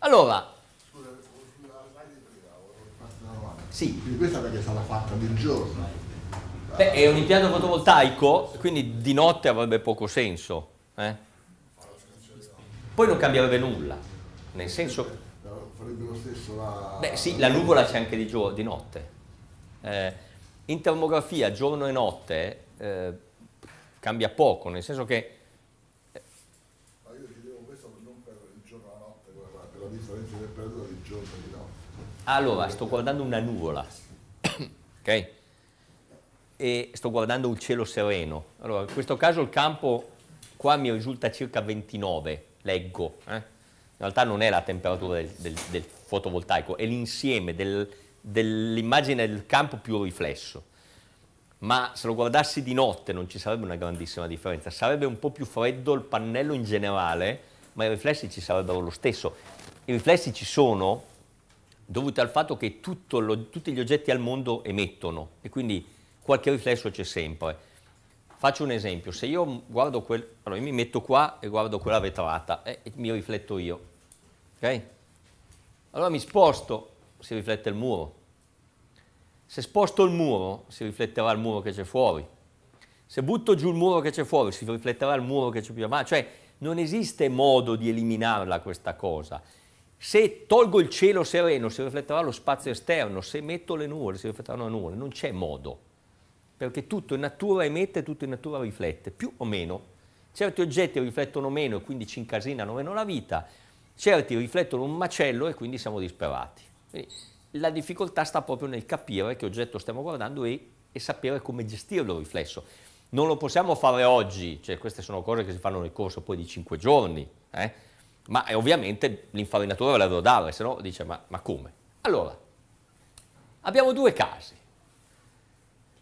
Allora, Scusa, la slide prima, una domanda. Sì. Quindi questa perché è stata fatta di giorno. Beh, è un impianto fotovoltaico, quindi di notte avrebbe poco senso. Eh? Poi non cambierebbe nulla, nel senso... Farebbe lo stesso la... Beh sì, la nuvola c'è anche di, di notte. Eh, in termografia giorno e notte eh, cambia poco, nel senso che la differenza di temperatura di giorno e di notte. Allora, sto guardando una nuvola, ok? E sto guardando un cielo sereno. Allora, in questo caso il campo qua mi risulta circa 29, leggo. Eh? In realtà non è la temperatura del, del, del fotovoltaico, è l'insieme del, dell'immagine del campo più riflesso ma se lo guardassi di notte non ci sarebbe una grandissima differenza, sarebbe un po' più freddo il pannello in generale, ma i riflessi ci sarebbero lo stesso. I riflessi ci sono dovuti al fatto che lo, tutti gli oggetti al mondo emettono e quindi qualche riflesso c'è sempre. Faccio un esempio, se io guardo quel, allora io mi metto qua e guardo quella vetrata eh, e mi rifletto io, ok? Allora mi sposto, si riflette il muro. Se sposto il muro, si rifletterà il muro che c'è fuori. Se butto giù il muro che c'è fuori, si rifletterà il muro che c'è più avanti. Cioè, non esiste modo di eliminarla questa cosa. Se tolgo il cielo sereno si rifletterà lo spazio esterno, se metto le nuvole si rifletteranno le nuvole, non c'è modo, perché tutto in natura emette, tutto in natura riflette, più o meno. Certi oggetti riflettono meno e quindi ci incasinano meno la vita, certi riflettono un macello e quindi siamo disperati. Quindi la difficoltà sta proprio nel capire che oggetto stiamo guardando e, e sapere come gestirlo il riflesso. Non lo possiamo fare oggi, cioè queste sono cose che si fanno nel corso poi di 5 giorni, eh? ma eh, ovviamente l'infarinatura ve la devo dare, se no dice ma, ma come? Allora, abbiamo due casi.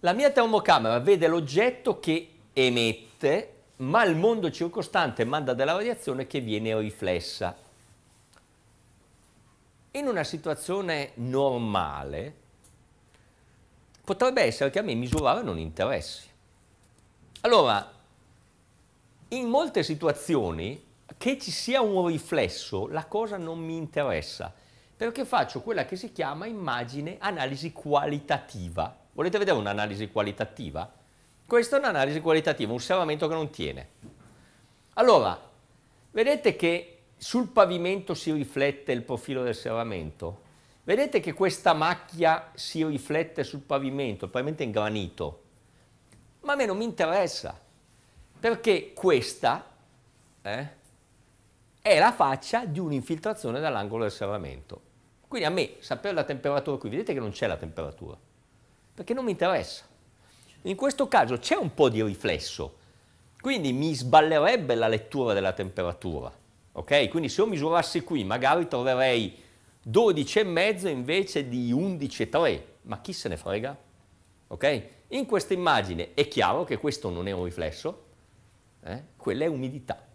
La mia termocamera vede l'oggetto che emette, ma il mondo circostante manda della radiazione che viene riflessa. In una situazione normale potrebbe essere che a me misurare non interessi. Allora, in molte situazioni che ci sia un riflesso, la cosa non mi interessa, perché faccio quella che si chiama immagine analisi qualitativa. Volete vedere un'analisi qualitativa? Questa è un'analisi qualitativa, un serramento che non tiene. Allora, vedete che sul pavimento si riflette il profilo del serramento? Vedete che questa macchia si riflette sul pavimento, il pavimento è in granito, ma a me non mi interessa, perché questa, eh, è la faccia di un'infiltrazione dall'angolo del serramento. Quindi a me sapere la temperatura qui, vedete che non c'è la temperatura, perché non mi interessa. In questo caso c'è un po' di riflesso, quindi mi sballerebbe la lettura della temperatura. Okay? Quindi se io misurassi qui magari troverei 12,5 invece di 11,3, ma chi se ne frega? Okay? In questa immagine è chiaro che questo non è un riflesso, eh? quella è umidità.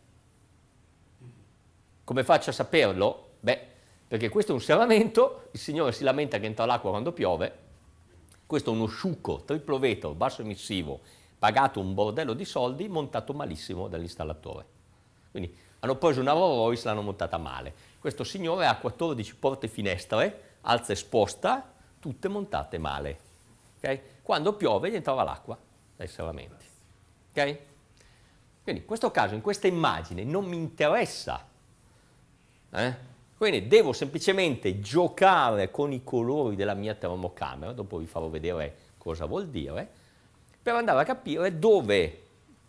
Come faccio a saperlo? Beh, perché questo è un serramento, il signore si lamenta che entra l'acqua quando piove, questo è uno sciucco triplo vetro, basso emissivo, pagato un bordello di soldi, montato malissimo dall'installatore. Quindi hanno preso una Rolls l'hanno montata male. Questo signore ha 14 porte finestre, alza e sposta, tutte montate male. Okay? Quando piove gli entrava l'acqua dai serramenti. Okay? Quindi in questo caso, in questa immagine, non mi interessa eh? Quindi devo semplicemente giocare con i colori della mia termocamera, dopo vi farò vedere cosa vuol dire, per andare a capire dove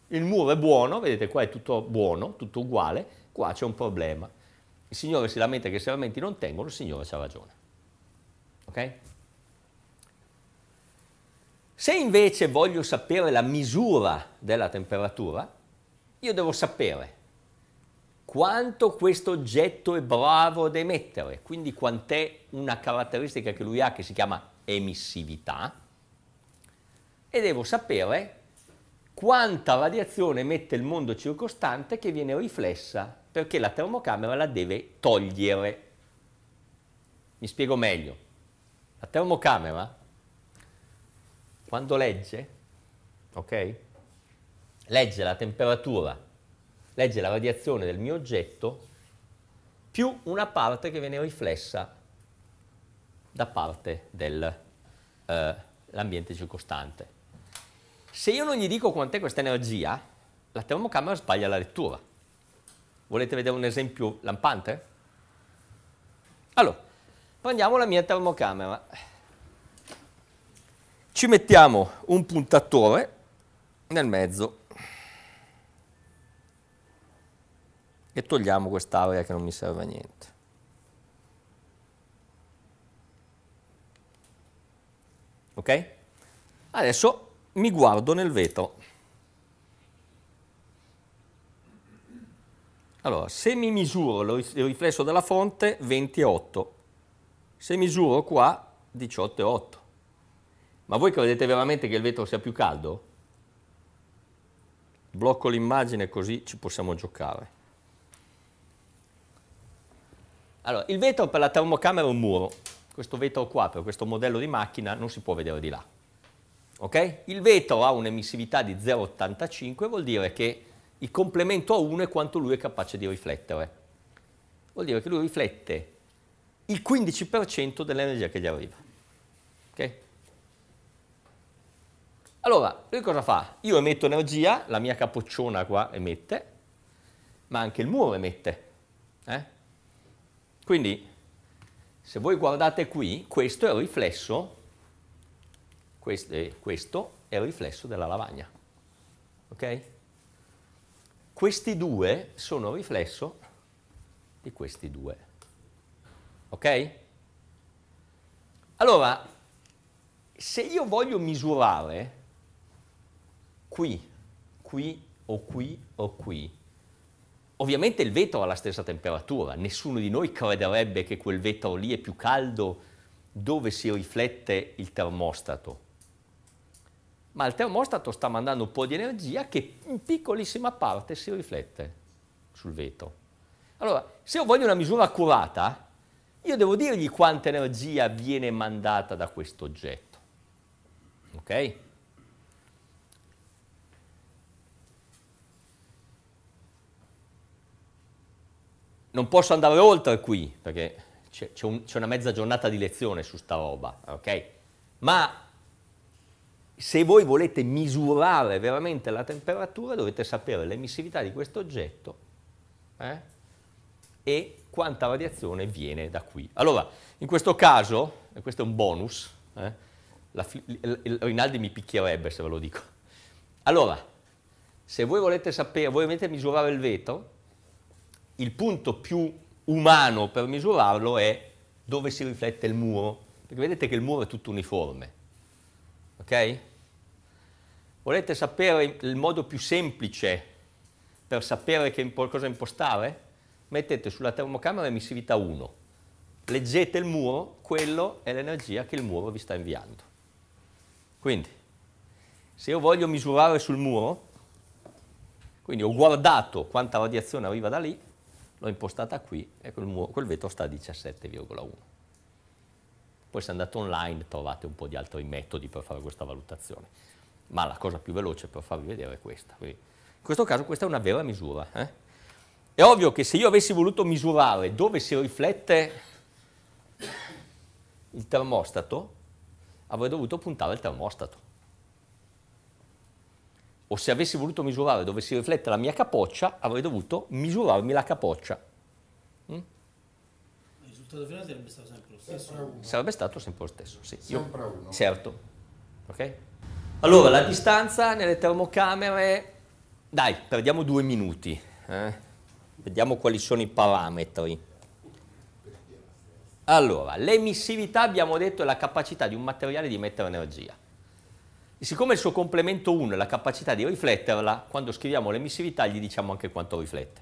il muro è buono, vedete qua è tutto buono, tutto uguale, qua c'è un problema. Il signore si lamenta che i serramenti non tengono, il signore ha ragione. Ok? Se invece voglio sapere la misura della temperatura, io devo sapere quanto questo oggetto è bravo ad emettere, quindi quant'è una caratteristica che lui ha che si chiama emissività, e devo sapere quanta radiazione emette il mondo circostante che viene riflessa, perché la termocamera la deve togliere. Mi spiego meglio. La termocamera, quando legge, ok? Legge la temperatura legge la radiazione del mio oggetto più una parte che viene riflessa da parte dell'ambiente eh, circostante. Se io non gli dico quant'è questa energia, la termocamera sbaglia la lettura. Volete vedere un esempio lampante? Allora, prendiamo la mia termocamera. Ci mettiamo un puntatore nel mezzo e togliamo quest'area che non mi serve a niente. Ok? Adesso mi guardo nel vetro. Allora, se mi misuro il riflesso della fonte, 20,8. Se misuro qua, 18,8. Ma voi credete veramente che il vetro sia più caldo? Blocco l'immagine così ci possiamo giocare. Allora, il vetro per la termocamera è un muro. Questo vetro qua, per questo modello di macchina, non si può vedere di là. Ok? Il vetro ha un'emissività di 0,85, vuol dire che il complemento a 1 è quanto lui è capace di riflettere. Vuol dire che lui riflette il 15% dell'energia che gli arriva. Ok? Allora, lui cosa fa? Io emetto energia, la mia capocciona qua emette, ma anche il muro emette. Eh? Quindi, se voi guardate qui, questo è il riflesso, questo è, eh, questo è il riflesso della lavagna. Ok? Questi due sono il riflesso di questi due. Ok? Allora, se io voglio misurare qui, qui o qui o qui, Ovviamente il vetro ha la stessa temperatura, nessuno di noi crederebbe che quel vetro lì è più caldo dove si riflette il termostato. Ma il termostato sta mandando un po' di energia che in piccolissima parte si riflette sul vetro. Allora, se io voglio una misura accurata, io devo dirgli quanta energia viene mandata da questo oggetto. Ok? non posso andare oltre qui, perché c'è, un, una mezza giornata di lezione su sta roba, ok? Ma se voi volete misurare veramente la temperatura dovete sapere l'emissività di questo oggetto eh? e quanta radiazione viene da qui. Allora, in questo caso, e questo è un bonus, eh? la, il, il, Rinaldi mi picchierebbe se ve lo dico. Allora, se voi volete sapere, voi volete misurare il vetro, il punto più umano per misurarlo è dove si riflette il muro, perché vedete che il muro è tutto uniforme, ok? Volete sapere il modo più semplice per sapere che cosa impostare? Mettete sulla termocamera emissività 1, leggete il muro, quello è l'energia che il muro vi sta inviando. Quindi, se io voglio misurare sul muro, quindi ho guardato quanta radiazione arriva da lì, l'ho impostata qui e quel, quel vetro sta a 17,1. Poi se andate online trovate un po' di altri metodi per fare questa valutazione, ma la cosa più veloce per farvi vedere è questa. Quindi, in questo caso questa è una vera misura. Eh? È ovvio che se io avessi voluto misurare dove si riflette il termostato, avrei dovuto puntare al termostato o se avessi voluto misurare dove si riflette la mia capoccia, avrei dovuto misurarmi la capoccia. Mm? Il risultato finale sarebbe stato sempre lo stesso. Sempre sarebbe stato sempre lo stesso, sì. Sempre Io, uno. Certo. Okay? Allora, la distanza nelle termocamere, dai, perdiamo due minuti. Eh? Vediamo quali sono i parametri. Allora, l'emissività abbiamo detto è la capacità di un materiale di emettere energia. E Siccome il suo complemento 1 è la capacità di rifletterla, quando scriviamo l'emissività gli diciamo anche quanto riflette.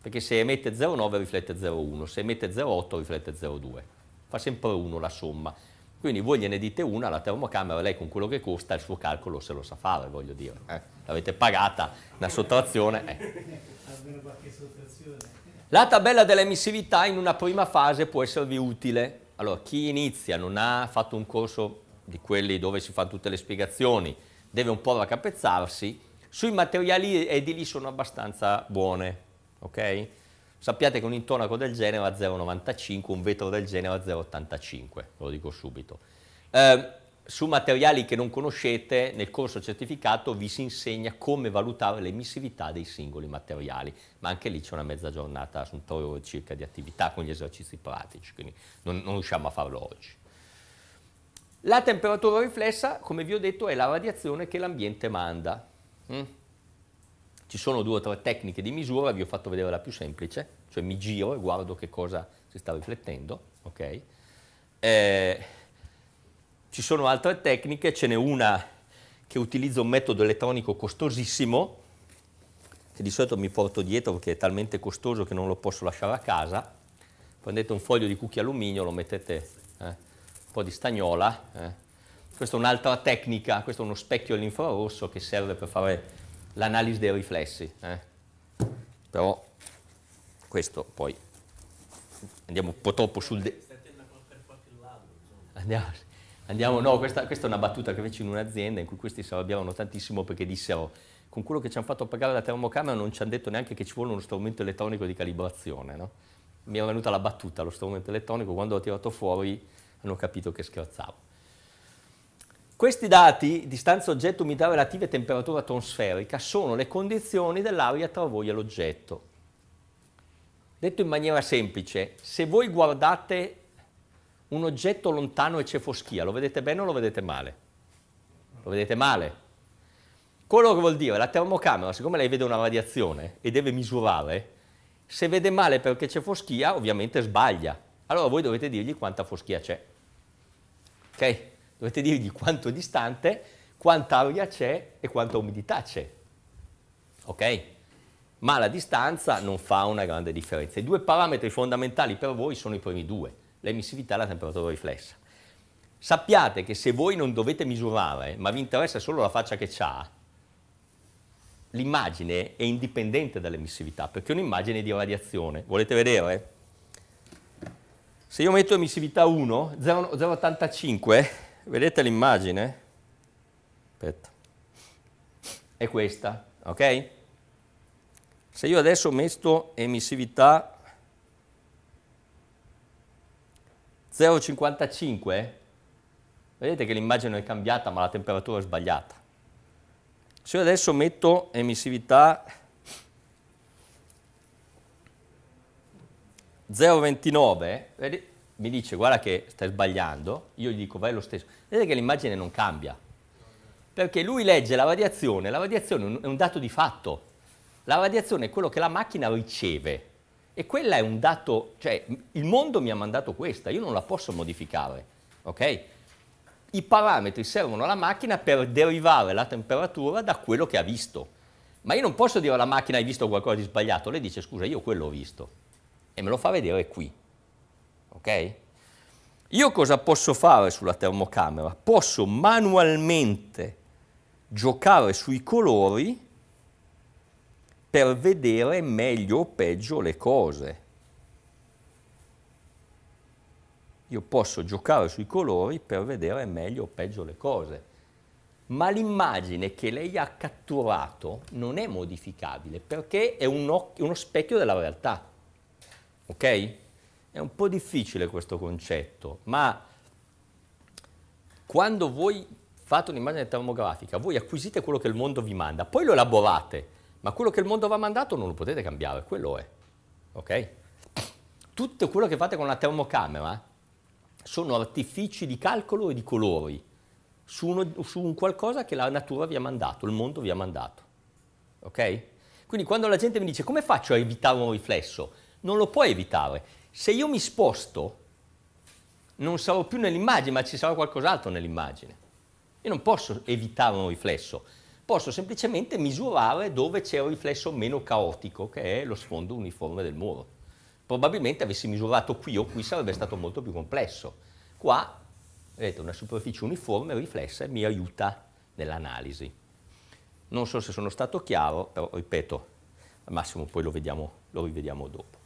Perché se emette 0,9 riflette 0,1, se emette 0,8 riflette 0,2. Fa sempre 1 la somma. Quindi voi gliene dite una alla termocamera, lei con quello che costa il suo calcolo se lo sa fare, voglio dire. Eh. L'avete pagata, una sottrazione. Eh. La tabella dell'emissività in una prima fase può esservi utile. Allora, chi inizia, non ha fatto un corso di quelli dove si fanno tutte le spiegazioni, deve un po' raccapezzarsi, sui materiali edili sono abbastanza buone, ok? Sappiate che un intonaco del genere a 0,95, un vetro del genere a 0,85, lo dico subito. Eh, su materiali che non conoscete, nel corso certificato vi si insegna come valutare l'emissività dei singoli materiali, ma anche lì c'è una mezza giornata, sono tre ore circa di attività con gli esercizi pratici, quindi non, non riusciamo a farlo oggi. La temperatura riflessa, come vi ho detto, è la radiazione che l'ambiente manda. Mm. Ci sono due o tre tecniche di misura, vi ho fatto vedere la più semplice, cioè mi giro e guardo che cosa si sta riflettendo, ok? Eh, ci sono altre tecniche, ce n'è una che utilizza un metodo elettronico costosissimo, che di solito mi porto dietro perché è talmente costoso che non lo posso lasciare a casa. Prendete un foglio di cucchi alluminio, lo mettete... Eh, po' di stagnola. Eh. Questa è un'altra tecnica, questo è uno specchio all'infrarosso che serve per fare l'analisi dei riflessi. Eh. Però questo poi andiamo un po' troppo sul... De- andiamo, andiamo, no, questa, questa, è una battuta che feci in un'azienda in cui questi si arrabbiavano tantissimo perché dissero con quello che ci hanno fatto pagare la termocamera non ci hanno detto neanche che ci vuole uno strumento elettronico di calibrazione. No? Mi era venuta la battuta, lo strumento elettronico, quando l'ho tirato fuori hanno capito che scherzavo. Questi dati, distanza oggetto, umidità relativa e temperatura atmosferica, sono le condizioni dell'aria tra voi e l'oggetto. Detto in maniera semplice, se voi guardate un oggetto lontano e c'è foschia, lo vedete bene o lo vedete male? Lo vedete male. Quello che vuol dire, la termocamera, siccome lei vede una radiazione e deve misurare, se vede male perché c'è foschia, ovviamente sbaglia. Allora voi dovete dirgli quanta foschia c'è ok? Dovete dirgli quanto è distante, quanta aria c'è e quanta umidità c'è, ok? Ma la distanza non fa una grande differenza. I due parametri fondamentali per voi sono i primi due, l'emissività e la temperatura riflessa. Sappiate che se voi non dovete misurare, ma vi interessa solo la faccia che ha, l'immagine è indipendente dall'emissività, perché è un'immagine di radiazione. Volete vedere? Se io metto emissività 1, 0,85, vedete l'immagine? Aspetta. È questa, ok? Se io adesso metto emissività 0,55, vedete che l'immagine è cambiata ma la temperatura è sbagliata. Se io adesso metto emissività 0,29, mi dice guarda che stai sbagliando, io gli dico vai lo stesso. Vedete che l'immagine non cambia, perché lui legge la variazione, la variazione è un dato di fatto, la variazione è quello che la macchina riceve e quella è un dato, cioè il mondo mi ha mandato questa, io non la posso modificare, ok? I parametri servono alla macchina per derivare la temperatura da quello che ha visto, ma io non posso dire alla macchina hai visto qualcosa di sbagliato, lei dice scusa io quello ho visto e me lo fa vedere qui. Ok? Io cosa posso fare sulla termocamera? Posso manualmente giocare sui colori per vedere meglio o peggio le cose. Io posso giocare sui colori per vedere meglio o peggio le cose. Ma l'immagine che lei ha catturato non è modificabile perché è uno, uno specchio della realtà. Ok? È un po' difficile questo concetto, ma quando voi fate un'immagine termografica, voi acquisite quello che il mondo vi manda, poi lo elaborate, ma quello che il mondo vi ha mandato non lo potete cambiare, quello è. Ok? Tutto quello che fate con la termocamera sono artifici di calcolo e di colori su, uno, su un qualcosa che la natura vi ha mandato, il mondo vi ha mandato. Ok? Quindi quando la gente mi dice come faccio a evitare un riflesso? non lo puoi evitare. Se io mi sposto, non sarò più nell'immagine, ma ci sarà qualcos'altro nell'immagine. Io non posso evitare un riflesso, posso semplicemente misurare dove c'è un riflesso meno caotico, che è lo sfondo uniforme del muro. Probabilmente avessi misurato qui o qui sarebbe stato molto più complesso. Qua, vedete, una superficie uniforme riflessa mi aiuta nell'analisi. Non so se sono stato chiaro, però ripeto, al massimo poi lo, vediamo, lo rivediamo dopo.